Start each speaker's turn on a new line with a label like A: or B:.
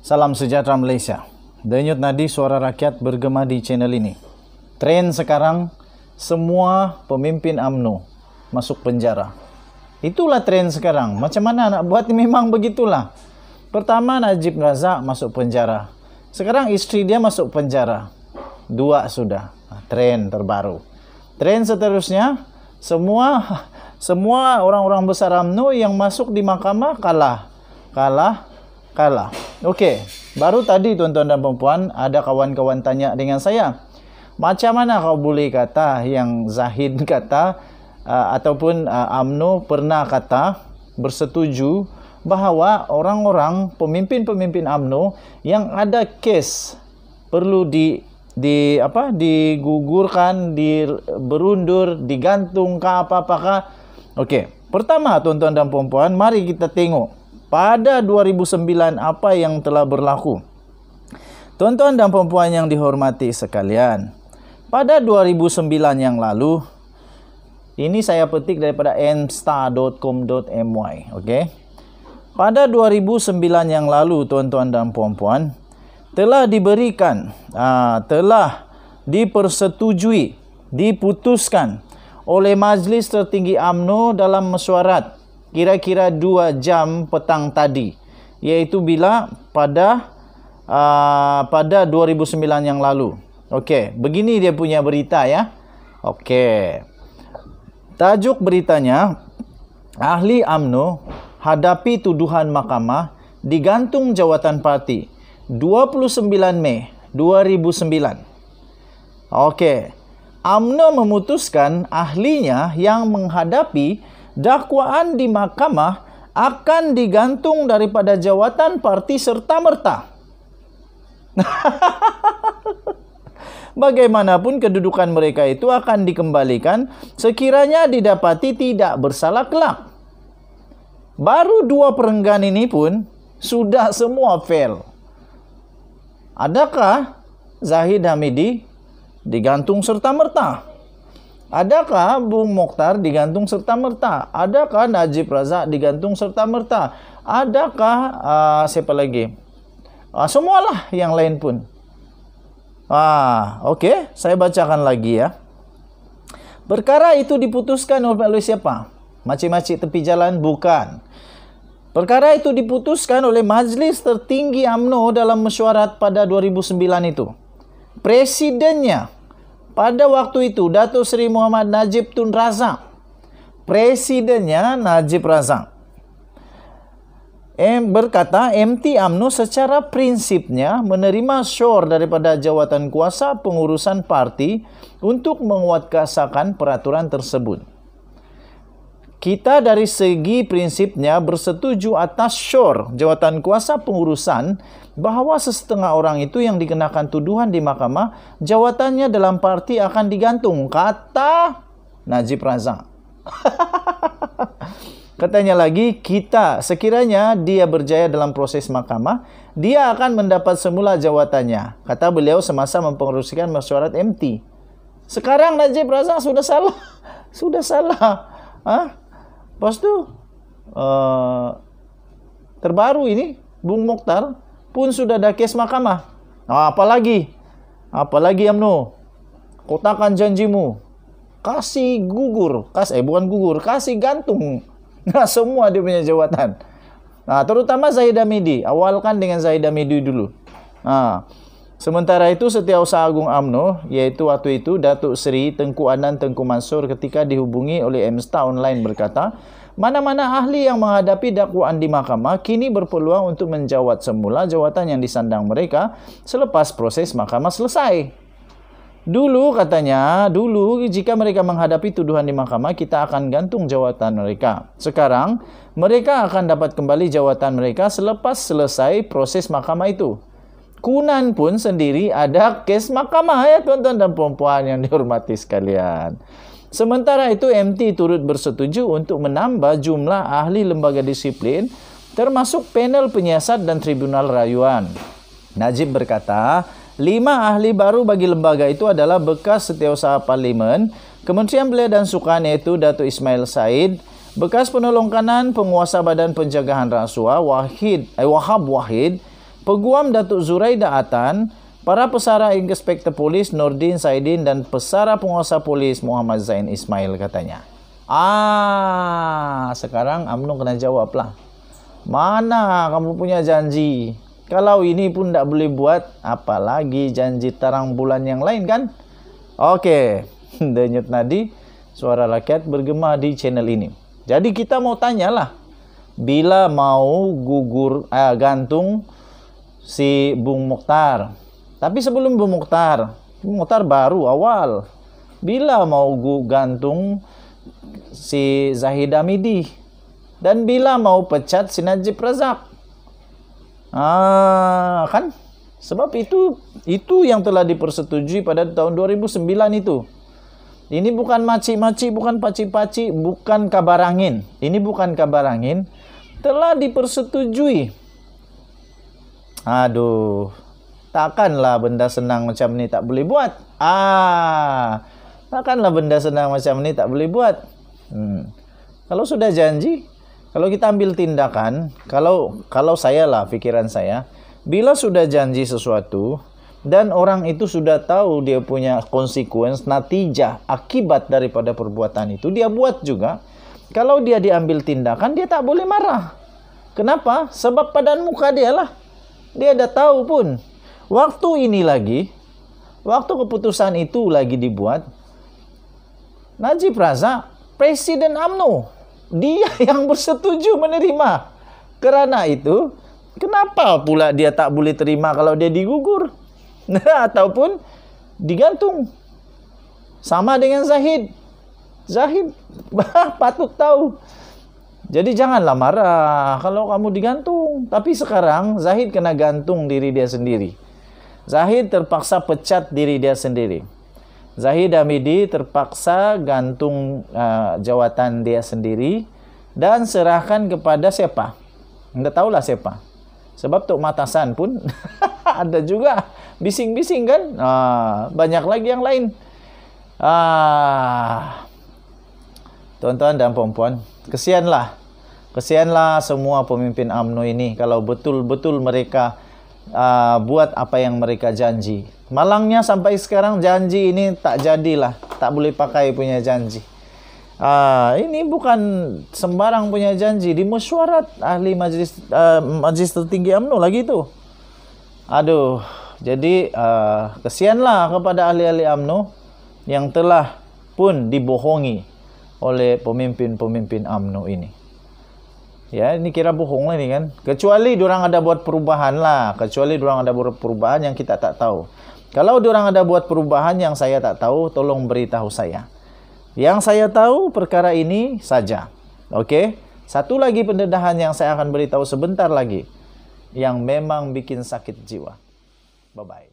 A: Salam sejahtera Malaysia. Denyut nadi suara rakyat bergema di channel ini. Tren sekarang semua pemimpin AMNO masuk penjara. Itulah tren sekarang. Macam mana nak buat memang begitulah. Pertama Najib Razak masuk penjara. Sekarang istri dia masuk penjara. Dua sudah. Tren terbaru. Tren seterusnya semua semua orang-orang besar AMNO yang masuk di mahkamah kalah kalah kalah. Okey, baru tadi tuan-tuan dan puan-puan ada kawan-kawan tanya dengan saya. Macam mana kau boleh kata yang Zahid kata uh, ataupun uh, AMNO pernah kata bersetuju bahawa orang-orang pemimpin-pemimpin AMNO yang ada kes perlu di di apa digugurkan, di berundur, digantung ke apa-apakah? Okey. Pertama tuan-tuan dan puan-puan, mari kita tengok pada 2009 apa yang telah berlaku. Tuan-tuan dan perempuan yang dihormati sekalian, pada 2009 yang lalu, ini saya petik daripada mstar.com.my, oke? Pada 2009 yang lalu, tuan-tuan dan puan-puan, telah diberikan, aa, ah, telah dipersetujui, diputuskan oleh Majlis Tertinggi AMNO dalam mesyuarat kira-kira 2 jam petang tadi yaitu bila pada uh, pada 2009 yang lalu. Okey, begini dia punya berita ya. Okey. Tajuk beritanya Ahli AMNO hadapi tuduhan mahkamah digantung jawatan parti 29 Mei 2009. Okey. AMNO memutuskan ahlinya yang menghadapi dakwaan di mahkamah akan digantung daripada jawatan parti serta-merta. Bagaimanapun kedudukan mereka itu akan dikembalikan sekiranya didapati tidak bersalah kelak. Baru dua perenggan ini pun sudah semua fail. Adakah Zahid Hamidi digantung serta-merta? Adakah Bung Mokhtar digantung serta-merta? Adakah Najib Razak digantung serta-merta? Adakah uh, siapa lagi? Uh, semualah yang lain pun. Ah, oke, okay. saya bacakan lagi ya. Perkara itu diputuskan oleh siapa? maci macik tepi jalan bukan. Perkara itu diputuskan oleh majlis tertinggi AMNO dalam mesyuarat pada 2009 itu. Presidennya pada waktu itu Datuk Seri Muhammad Najib Tun Razak, presidennya Najib Razak, berkata MT AMNO secara prinsipnya menerima syor daripada jawatan kuasa pengurusan parti untuk menguatkasakan peraturan tersebut. Kita dari segi prinsipnya bersetuju atas syur, jawatan kuasa pengurusan, bahwa setengah orang itu yang dikenakan tuduhan di mahkamah, jawatannya dalam parti akan digantung, kata Najib Razak. Katanya lagi, kita sekiranya dia berjaya dalam proses mahkamah, dia akan mendapat semula jawatannya. Kata beliau semasa mempengaruhikan mesyuarat MT. Sekarang Najib Razak sudah salah. Sudah salah. Hah? Pas tuh eh, terbaru ini Bung Mokhtar pun sudah ada kes mahkamah. Nah, apalagi apalagi Amno. Kotakan janjimu. Kasih gugur, kas eh bukan gugur, kasih gantung. Nah, semua dia punya jawatan. Nah, terutama Zahid Midi Awalkan dengan Zahid Midi dulu. Nah, Sementara itu Setiausaha Agung AMNO, yaitu waktu itu Datuk Seri Tengku Anan Tengku Mansur ketika dihubungi oleh MSTA Online berkata, mana-mana ahli yang menghadapi dakwaan di mahkamah kini berpeluang untuk menjawat semula jawatan yang disandang mereka selepas proses mahkamah selesai. Dulu katanya, dulu jika mereka menghadapi tuduhan di mahkamah, kita akan gantung jawatan mereka. Sekarang, mereka akan dapat kembali jawatan mereka selepas selesai proses mahkamah itu. Kunan pun sendiri ada kes mahkamah ya tuan-tuan dan perempuan yang dihormati sekalian. Sementara itu MT turut bersetuju untuk menambah jumlah ahli lembaga disiplin termasuk panel penyiasat dan tribunal rayuan. Najib berkata, lima ahli baru bagi lembaga itu adalah bekas setiausaha parlimen, Kementerian Belia dan Sukan yaitu Datuk Ismail Said, bekas penolong kanan penguasa Badan penjagaan Rasuah Wahid, eh, Wahab Wahid, Peguam Datuk Zuraida Atan, para pesara Inggris Polis Nordin Saidin dan pesara penguasa polis Muhammad Zain Ismail katanya. Ah, sekarang UMNO kena jawab lah. Mana kamu punya janji? Kalau ini pun tidak boleh buat, apalagi janji terang bulan yang lain kan? Oke, denyut nadi, suara rakyat bergema di channel ini. Jadi kita mau tanyalah, bila mau gugur eh, gantung si Bung Mukhtar. Tapi sebelum Bung Mukhtar, Bung Mukhtar baru awal. Bila mau gue gantung si Zahid Amidi dan bila mau pecat si Najib Razak. Ah, kan? Sebab itu itu yang telah dipersetujui pada tahun 2009 itu. Ini bukan maci-maci, bukan paci-paci, bukan kabar angin. Ini bukan kabar angin. Telah dipersetujui Aduh, takkanlah benda senang macam ni tak boleh buat. Ah, takkanlah benda senang macam ni tak boleh buat. Hmm. Kalau sudah janji, kalau kita ambil tindakan, kalau kalau saya lah pikiran saya, bila sudah janji sesuatu dan orang itu sudah tahu dia punya konsekuens, natijah, akibat daripada perbuatan itu, dia buat juga. Kalau dia diambil tindakan, dia tak boleh marah. Kenapa? Sebab padan muka dia lah. Dia udah tahu pun. Waktu ini lagi, waktu keputusan itu lagi dibuat, Najib Razak, Presiden AMNO, dia yang bersetuju menerima. Karena itu, kenapa pula dia tak boleh terima kalau dia digugur? ataupun digantung. Sama dengan Zahid. Zahid patut tahu jadi janganlah marah kalau kamu digantung. Tapi sekarang Zahid kena gantung diri dia sendiri. Zahid terpaksa pecat diri dia sendiri. Zahid Hamidi terpaksa gantung uh, jawatan dia sendiri dan serahkan kepada siapa? Anda tahulah siapa. Sebab Tok Matasan pun ada juga bising-bising kan? Ah, banyak lagi yang lain. Ah, tuan-tuan dan perempuan, kesianlah Kesianlah semua pemimpin AMNO ini kalau betul-betul mereka uh, buat apa yang mereka janji. Malangnya sampai sekarang janji ini tak jadilah, tak boleh pakai punya janji. Uh, ini bukan sembarang punya janji di mesyuarat ahli majlis uh, majlis tertinggi AMNO lagi itu. Aduh, jadi uh, kesianlah kepada ahli-ahli AMNO yang telah pun dibohongi oleh pemimpin-pemimpin AMNO ini. Ya, ini kira bohong lah ini kan. Kecuali orang ada buat perubahan lah. Kecuali orang ada buat perubahan yang kita tak tahu. Kalau orang ada buat perubahan yang saya tak tahu, tolong beritahu saya. Yang saya tahu perkara ini saja. Oke. Okay? Satu lagi pendedahan yang saya akan beritahu sebentar lagi yang memang bikin sakit jiwa. Bye bye.